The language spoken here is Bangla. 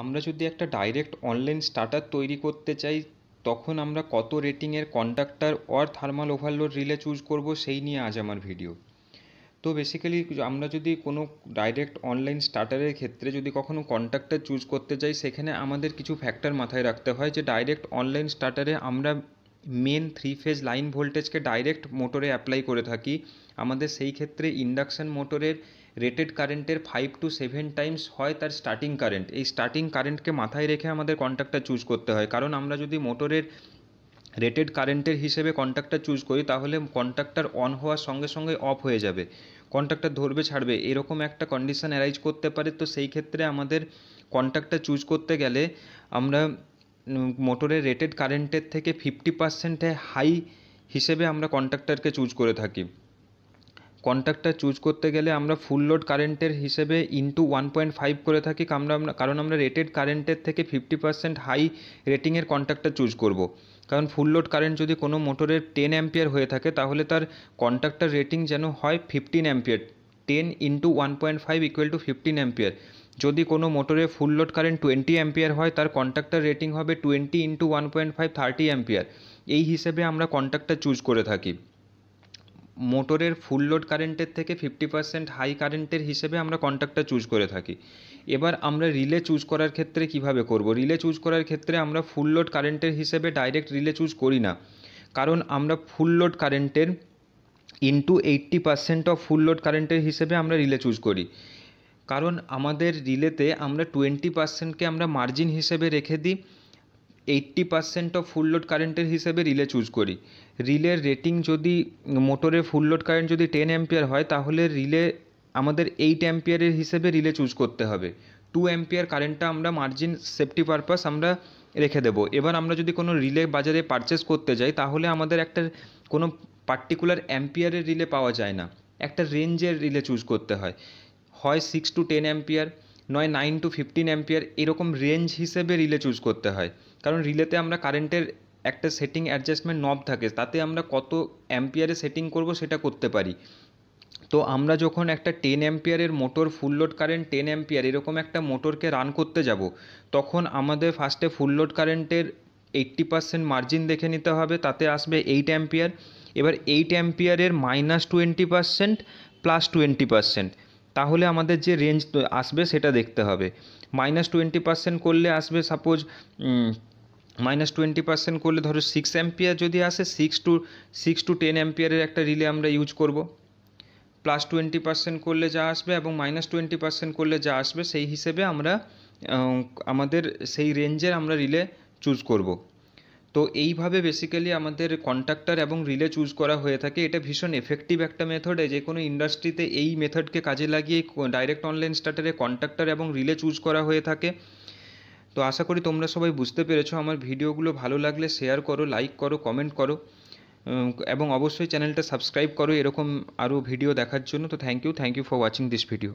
আমরা যদি একটা ডাইরেক্ট অনলাইন স্টার্টার তৈরি করতে চাই তখন আমরা কত রেটিংয়ের conductor or thermal overload relay choose করব সেই নিয়ে আজ আমার ভিডিও তো বেসিক্যালি আমরা যদি কোনো ডাইরেক্ট অনলাইন স্টার্টারের ক্ষেত্রে যদি কখনো কন্ট্রাক্টার চুজ করতে চাই সেখানে আমাদের কিছু ফ্যাক্টর মাথায় রাখতে হয় যে ডাইরেক্ট অনলাইন স্টার্টারে আমরা মেন থ্রি ফেজ লাইন ভোল্টেজকে ডাইরেক্ট মোটরে অ্যাপ্লাই করে থাকি আমাদের সেই ক্ষেত্রে ইন্ডাকশান মোটরের রেটেড কারেন্টের ফাইভ টু সেভেন টাইমস হয় তার স্টার্টিং কারেন্ট এই স্টার্টিং কারেন্টকে মাথায় রেখে আমাদের কন্ট্যাক্টটা চুজ করতে হয় কারণ আমরা যদি মোটরের রেটেড কারেন্টের হিসেবে কন্ট্যাক্টটা চুজ করি তাহলে কন্ট্যাক্টটার অন হওয়ার সঙ্গে সঙ্গে অফ হয়ে যাবে কন্ট্যাক্টটা ধরবে ছাড়বে এরকম একটা কন্ডিশন অ্যারাইজ করতে পারে তো সেই ক্ষেত্রে আমাদের কন্ট্যাক্টটা চুজ করতে গেলে আমরা মোটরের রেটেড কারেন্টের থেকে ফিফটি পার্সেন্টে হাই হিসেবে আমরা কন্ট্রাক্টরকে চুজ করে থাকি কন্ট্রাক্টর চুজ করতে গেলে আমরা ফুল লোড কারেন্টের হিসেবে ইন্টু ওয়ান পয়েন্ট ফাইভ করে থাকি আমরা কারণ আমরা রেটেড কারেন্টের থেকে ফিফটি পার্সেন্ট হাই রেটিংয়ের কন্ট্রাক্টর চুজ করব কারণ ফুল লোড কারেন্ট যদি কোনো মোটরের টেন অ্যাম্পিয়ার হয়ে থাকে তাহলে তার কন্ট্রাক্টর রেটিং যেন হয় fifteen ampere ten into one point five equal to fifteen ampere যদি কোনো মোটরে full load current twenty ampere হয় তার কন্ট্যাক্টার রেটিং হবে twenty into one point five thirty ampere এই হিসেবে আমরা কন্ট্যাক্টার চুজ করে থাকি মোটরের ফুল লোড কারেন্টের থেকে ফিফটি পার্সেন্ট হাই কারেন্টের হিসেবে আমরা কন্ট্যাক্টার চুজ করে থাকি এবার আমরা রিলে চুজ করার ক্ষেত্রে কিভাবে করব রিলে চুজ করার ক্ষেত্রে আমরা ফুল লোড কারেন্টের হিসেবে ডাইরেক্ট রিলে চুজ করি না কারণ আমরা ফুল লোড কারেন্টের into eighty percent of full load কারেন্টের হিসেবে আমরা রিলে চুজ করি কারণ আমাদের রিলেতে আমরা টোয়েন্টি পার্সেন্টকে আমরা মার্জিন হিসেবে রেখে দিই eighty percent of full load কারেন্টের হিসেবে রিলে চুজ করি রিলের রেটিং যদি মোটরের ফুল লোড কারেন্ট যদি টেন অ্যাম্পিয়ার হয় তাহলে রিলে আমাদের এইট অ্যাম্পিয়ারের হিসেবে রিলে চুজ করতে হবে টু অ্যাম্পিয়ার কারেন্টটা আমরা মার্জিন সেফটি পারপাস আমরা রেখে দেবো এবার আমরা যদি কোনো রিলে বাজারে পারচেস করতে যাই তাহলে আমাদের একটা কোনো পার্টিকুলার অ্যাম্পিয়ারের রিলে পাওয়া যায় না একটা রেঞ্জের রিলে চুজ করতে হয় হয় সিক্স টু টেন অ্যাম্পিয়ার নয় নাইন টু ফিফটিন অ্যাম্পিয়ার এরকম রেঞ্জ হিসেবে রিলে চুজ করতে হয় কারণ রিলেতে আমরা কারেন্টের একটা সেটিং অ্যাডজাস্টমেন্ট নব থাকে তাতে আমরা কত অ্যাম্পিয়ারে সেটিং করব সেটা করতে পারি তো আমরা যখন একটা টেন অ্যাম্পিয়ারের motor full load current ten ampere এরকম একটা মোটরকে রান করতে যাব তখন আমাদের ফার্স্টে ফুল লোড কারেন্টের এইট্টি পার্সেন্ট মার্জিন দেখে নিতে হবে তাতে আসবে এইট অ্যাম্পিয়ার এবার এইট অ্যাম্পিয়ারের minus twenty percent plus twenty percent তাহলে আমাদের যে রেঞ্জ আসবে সেটা দেখতে হবে মাইনাস টোয়েন্টি পার্সেন্ট করলে আসবে সাপোজ মাইনাস টোয়েন্টি পার্সেন্ট করলে ধরো সিক্স অ্যাম্পিয়ার যদি আসে six to six to ten অ্যাম্পিয়ারের একটা রিলে আমরা ইউজ করব প্লাস টোয়েন্টি পার্সেন্ট করলে যা আসবে এবং মাইনাস টোয়েন্টি পার্সেন্ট করলে যা আসবে সেই হিসেবে আমরা আমাদের সেই রেঞ্জের আমরা রিলে চুজ করব তো এইভাবে বেসিক্যালি আমাদের কন্ট্রাক্টর এবং রিলে চুজ করা হয়ে থাকে এটা ভীষণ এফেক্টিভ একটা মেথড যে কোনো ইন্ডাস্ট্রিতে এই মেথডকে কাজে লাগিয়ে ডাইরেক্ট অনলাইন স্টার্টারে কন্ট্রাক্টর এবং রিলে চুজ করা হয়ে থাকে তো আশা করি তোমরা সবাই বুঝতে পেরেছো আমার ভিডিওগুলো ভালো লাগলে শেয়ার করো লাইক করো কমেন্ট করো এবং অবশ্যই চ্যানেলটা সাবস্ক্রাইব করো এরকম আরও ভিডিও দেখার জন্য তো thank you thank you for watching this video